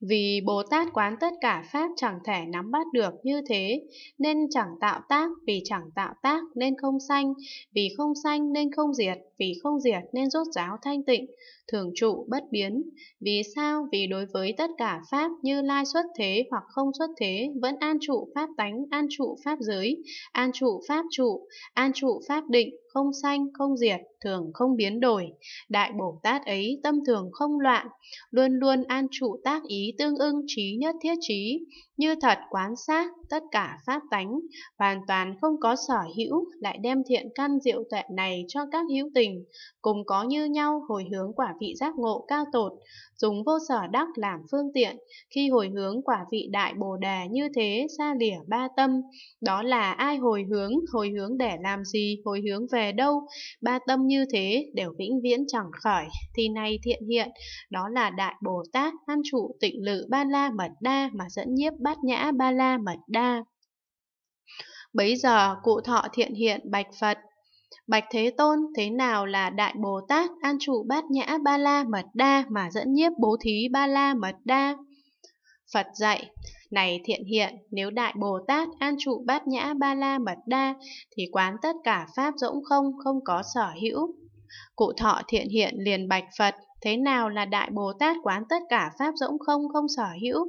Vì Bồ Tát quán tất cả Pháp chẳng thể nắm bắt được như thế, nên chẳng tạo tác, vì chẳng tạo tác nên không sanh, vì không sanh nên không diệt, vì không diệt nên rốt ráo thanh tịnh, thường trụ bất biến. Vì sao? Vì đối với tất cả Pháp như lai xuất thế hoặc không xuất thế, vẫn an trụ Pháp tánh, an trụ Pháp giới, an trụ Pháp trụ, an trụ Pháp định, không sanh, không diệt, thường không biến đổi. Đại Bồ Tát ấy tâm thường không loạn, luôn luôn an trụ tác ý tương ưng trí nhất thiết trí như thật quán sát tất cả pháp tánh, hoàn toàn không có sở hữu, lại đem thiện căn diệu tuệ này cho các hữu tình, cùng có như nhau hồi hướng quả vị giác ngộ cao tột, dùng vô sở đắc làm phương tiện, khi hồi hướng quả vị đại bồ đề như thế xa lìa ba tâm, đó là ai hồi hướng, hồi hướng để làm gì, hồi hướng về đâu, ba tâm như thế đều vĩnh viễn chẳng khỏi thì nay thiện hiện, đó là đại Bồ Tát an trụ tịnh lự ba la mật đa mà dẫn nhiếp bát nhã ba la mật đa. Bấy giờ cụ thọ thiện hiện bạch Phật. Bạch Thế Tôn, thế nào là Đại Bồ Tát An trụ Bát Nhã Ba La Mật Đa mà dẫn nhiếp bố thí Ba La Mật Đa? Phật dạy, này thiện hiện, nếu Đại Bồ Tát An trụ Bát Nhã Ba La Mật Đa thì quán tất cả Pháp rỗng không, không có sở hữu, Cụ thọ thiện hiện liền bạch Phật, thế nào là Đại Bồ Tát quán tất cả Pháp rỗng không không sở hữu?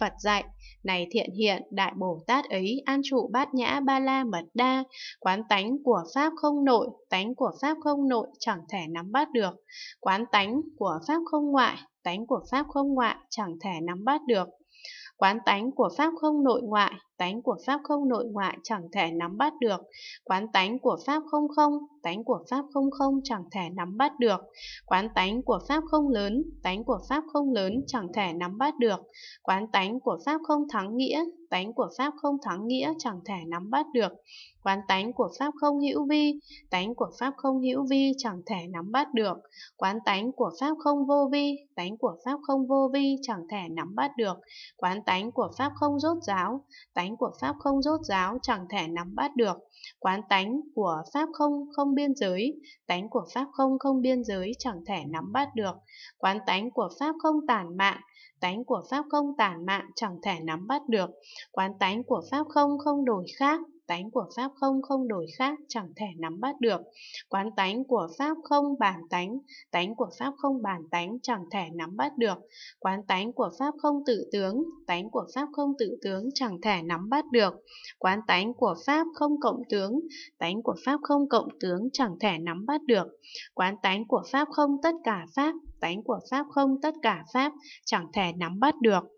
Phật dạy, này thiện hiện, Đại Bồ Tát ấy an trụ bát nhã ba la mật đa, quán tánh của Pháp không nội, tánh của Pháp không nội chẳng thể nắm bắt được, quán tánh của Pháp không ngoại, tánh của Pháp không ngoại chẳng thể nắm bắt được. Quán tánh của Pháp không nội ngoại tánh của Pháp không nội ngoại chẳng thể nắm bắt được, quán tánh của Pháp không không, tánh của Pháp không không chẳng thể nắm bắt được, quán tánh của Pháp không lớn, tánh của Pháp không lớn chẳng thể nắm bắt được, quán tánh của Pháp không thắng nghĩa, tánh của Pháp không thắng nghĩa chẳng thể nắm bắt được, quán tánh của Pháp không hữu vi, tánh của Pháp không hữu vi chẳng thể nắm bắt được, quán tánh của Pháp không vô vi, tánh của Pháp không vô vi chẳng thể nắm bắt được, quán tánh của Pháp không rốt ráo, tánh tánh của Pháp không rốt ráo chẳng thể nắm bắt được. Quán tánh của Pháp không không biên giới, tánh của Pháp không không biên giới chẳng thể nắm bắt được. Quán tánh của Pháp không tàn mạng tánh của Pháp không tàn mạng chẳng thể nắm bắt được. Quán tánh của Pháp không không đổi khác, tánh của pháp không không đổi khác chẳng thể nắm bắt được quán tánh của pháp không bản tánh tánh của pháp không bản tánh chẳng thể nắm bắt được quán tánh của pháp không tự tướng tánh của pháp không tự tướng chẳng thể nắm bắt được quán tánh của pháp không cộng tướng tánh của pháp không cộng tướng chẳng thể nắm bắt được quán tánh của pháp không tất cả pháp tánh của pháp không tất cả pháp chẳng thể nắm bắt được